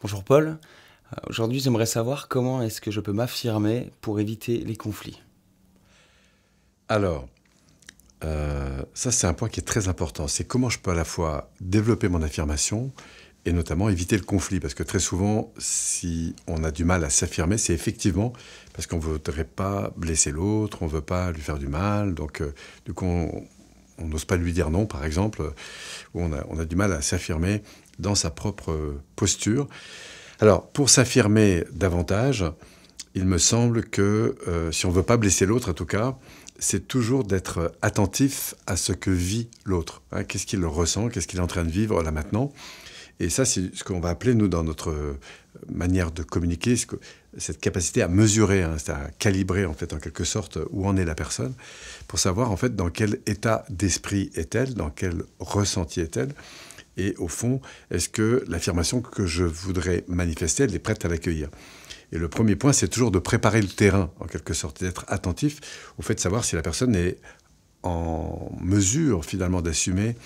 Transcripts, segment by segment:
Bonjour Paul. Euh, aujourd'hui, j'aimerais savoir comment est-ce que je peux m'affirmer pour éviter les conflits. Alors, euh, ça c'est un point qui est très important. C'est comment je peux à la fois développer mon affirmation et notamment éviter le conflit. Parce que très souvent, si on a du mal à s'affirmer, c'est effectivement parce qu'on ne voudrait pas blesser l'autre, on ne veut pas lui faire du mal. Donc, euh, du coup, on, on n'ose pas lui dire non, par exemple, où on a, du mal à s'affirmer dans sa propre posture. Alors, pour s'affirmer davantage, il me semble que, euh, si on ne veut pas blesser l'autre en tout cas, c'est toujours d'être attentif à ce que vit l'autre. Hein. qu'est-ce qu'il ressent, qu'est-ce qu'il est en train de vivre là maintenant. Et ça, c'est ce qu'on va appeler, nous, dans notre manière de communiquer, cette capacité à mesurer, hein, à calibrer en fait en quelque sorte où en est la personne, pour savoir en fait dans quel état d'esprit est-elle, dans quel ressenti est-elle, et au fond, est-ce que l'affirmation que je voudrais manifester, elle est prête à l'accueillir. Et le premier point, c'est toujours de préparer le terrain, en quelque sorte, d'être attentif au fait de savoir si la personne est en mesure finalement d'assumer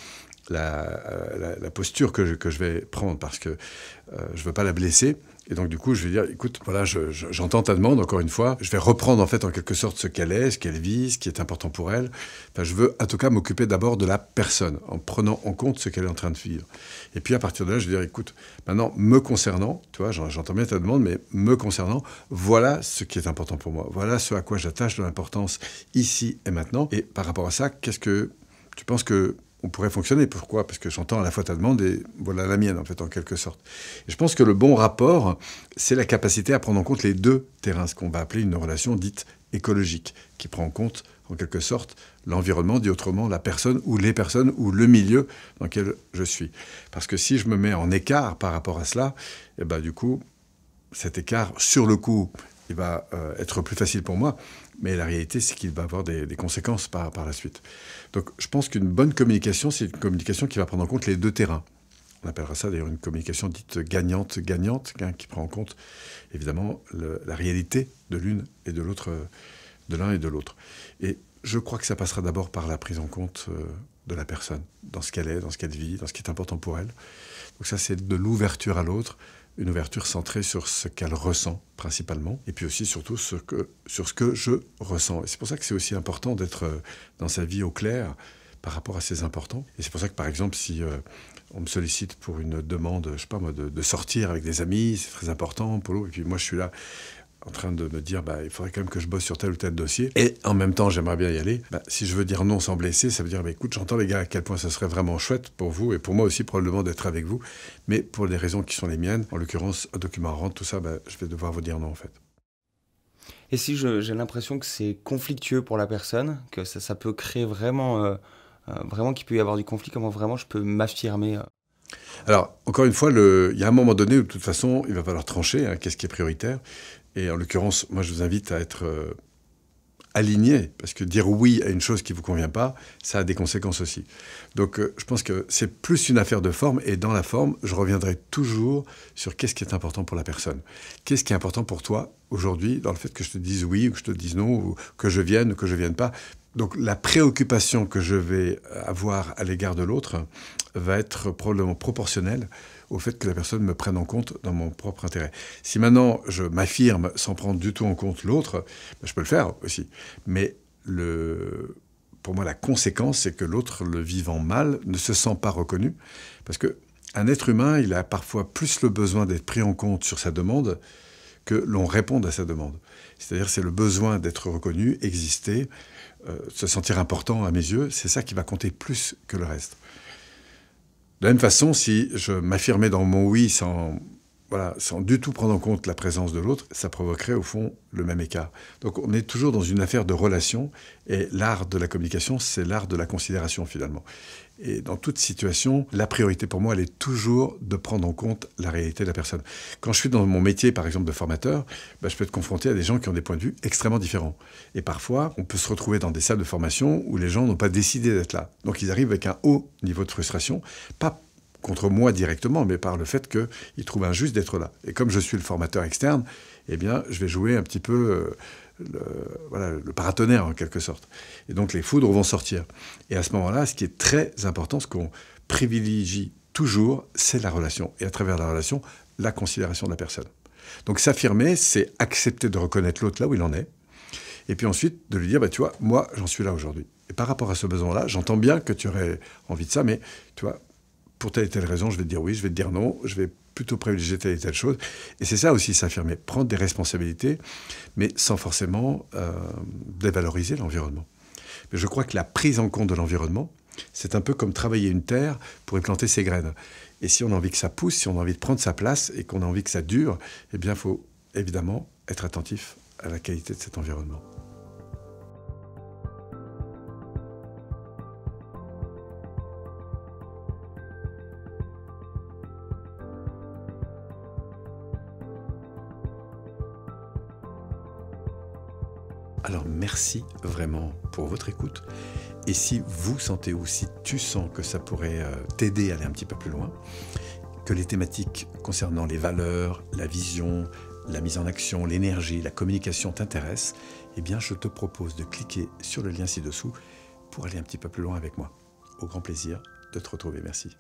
euh, la, posture que je, vais prendre parce que euh, je ne veux pas la blesser. Et donc, du coup, je vais dire, écoute, voilà, j'entends ta demande, encore une fois. Je vais reprendre, en fait, en quelque sorte, ce qu'elle est, ce qu'elle vit, ce qui est important pour elle. je veux, en tout cas, m'occuper d'abord de la personne, en prenant en compte ce qu'elle est en train de vivre. Et puis, à partir de là, je vais dire, écoute, maintenant, me concernant, tu vois, j'entends bien ta demande, mais me concernant, voilà ce qui est important pour moi. Voilà ce à quoi j'attache de l'importance ici et maintenant. Et par rapport à ça, qu'est-ce que tu penses que on pourrait fonctionner. Pourquoi Parce que j'entends à la fois ta demande et voilà la mienne, en fait, en quelque sorte. je pense que le bon rapport, c'est la capacité à prendre en compte les deux terrains, ce qu'on va appeler une relation dite écologique, qui prend en compte, en quelque sorte, l'environnement, dit autrement, la personne ou les personnes ou le milieu dans lequel je suis. Parce que si je me mets en écart par rapport à cela, et eh ben, du coup, cet écart, sur le coup, va euh, être plus facile pour moi. Mais la réalité, c'est qu'il va avoir des, conséquences par, par, la suite. Donc, je pense qu'une bonne communication, c'est une communication qui va prendre en compte les deux terrains. On appellera ça d'ailleurs une communication dite gagnante-gagnante, hein, qui prend en compte évidemment la réalité de l'une et de l'autre, de l'un et de l'autre. Et je crois que ça passera d'abord par la prise en compte euh, de la personne, dans ce qu'elle est, dans ce qu'elle vit, dans ce qui est important pour elle. Donc ça, c'est de l'ouverture à l'autre, une ouverture centrée sur ce qu'elle ressent principalement, et puis aussi surtout ce que, sur ce que je ressens. Et c'est pour ça que c'est aussi important d'être euh, dans sa vie au clair par rapport à ses importants. Et c'est pour ça que par exemple, si euh, on me sollicite pour une demande, je sais pas moi, de, de sortir avec des amis, c'est très important, Polo, et puis moi je suis là, en train de me dire bah, il faudrait quand même que je bosse sur tel ou tel dossier, et en même temps j'aimerais bien y aller, bah, si je veux dire non sans blesser, ça veut dire bah, écoute, j'entends les gars à quel point ça serait vraiment chouette pour vous, et pour moi aussi probablement d'être avec vous, mais pour les raisons qui sont les miennes, en l'occurrence, document tout ça, bah, je vais devoir vous dire non en fait. Et si j'ai l'impression que c'est conflictueux pour la personne, que ça, peut créer vraiment, euh, euh, vraiment qu'il peut y avoir du conflit, comment vraiment je peux m'affirmer euh Alors, encore une fois, le... il y a un moment donné où, de toute façon, il va falloir trancher, hein, qu'est-ce qui est prioritaire. Et en l'occurrence, moi, je vous invite à être euh, aligné, parce que dire oui à une chose qui ne vous convient pas, ça a des conséquences aussi. Donc, euh, je pense que c'est plus une affaire de forme, et dans la forme, je reviendrai toujours sur qu'est-ce qui est important pour la personne. Qu'est-ce qui est important pour toi aujourd'hui, dans le fait que je te dise oui, ou que je te dise non, ou que je vienne, ou que je vienne pas, donc la préoccupation que je vais avoir à l'égard de l'autre va être probablement proportionnelle au fait que la personne me prenne en compte dans mon propre intérêt. Si maintenant je m'affirme sans prendre du tout en compte l'autre, ben, je peux le faire aussi. Mais pour moi, la conséquence, c'est que l'autre, le vivant mal, ne se sent pas reconnu. Parce que un être humain, il a parfois plus le besoin d'être pris en compte sur sa demande que l'on réponde à sa demande. C'est-à-dire c'est le besoin d'être reconnu, exister, euh, se sentir important à mes yeux, c'est ça qui va compter plus que le reste. De la même façon, si je m'affirmais dans mon oui sans, voilà, sans du tout prendre en compte la présence de l'autre, ça provoquerait au fond le même écart. Donc on est toujours dans une affaire de relation et l'art de la communication, c'est l'art de la considération finalement. Et dans toute situation, la priorité pour moi, elle est toujours de prendre en compte la réalité de la personne. Quand je suis dans mon métier, par exemple, de formateur, bah, je peux être confronté à des gens qui ont des points de vue extrêmement différents. Et parfois, on peut se retrouver dans des salles de formation où les gens n'ont pas décidé d'être là. Donc ils arrivent avec un haut niveau de frustration, pas contre moi directement, mais par le fait qu'ils trouvent injuste d'être là. Et comme je suis le formateur externe, eh bien, je vais jouer un petit peu euh, le, voilà, le paratonnerre en quelque sorte. Et donc les foudres vont sortir. Et à ce moment-là, ce qui est très important, ce qu'on privilégie toujours, c'est la relation. Et à travers la relation, la considération de la personne. Donc s'affirmer, c'est accepter de reconnaître l'autre là où il en est. Et puis ensuite, de lui dire, bah, tu vois, moi, j'en suis là aujourd'hui. Et par rapport à ce besoin-là, j'entends bien que tu aurais envie de ça, mais tu vois, pour telle et telle raison, je vais te dire oui, je vais te dire non, je vais plutôt privilégier telle et telle chose. Et c'est ça aussi, s'affirmer, prendre des responsabilités, mais sans forcément euh, dévaloriser l'environnement. Mais je crois que la prise en compte de l'environnement, c'est un peu comme travailler une terre pour y planter ses graines. Et si on a envie que ça pousse, si on a envie de prendre sa place et qu'on a envie que ça dure, eh bien, il faut évidemment être attentif à la qualité de cet environnement. Alors merci vraiment pour votre écoute. Et si vous sentez ou si tu sens que ça pourrait euh, t'aider à aller un petit peu plus loin, que les thématiques concernant les valeurs, la vision, la mise en action, l'énergie, la communication t'intéressent, eh bien je te propose de cliquer sur le lien ci-dessous pour aller un petit peu plus loin avec moi. Au grand plaisir de te retrouver. Merci.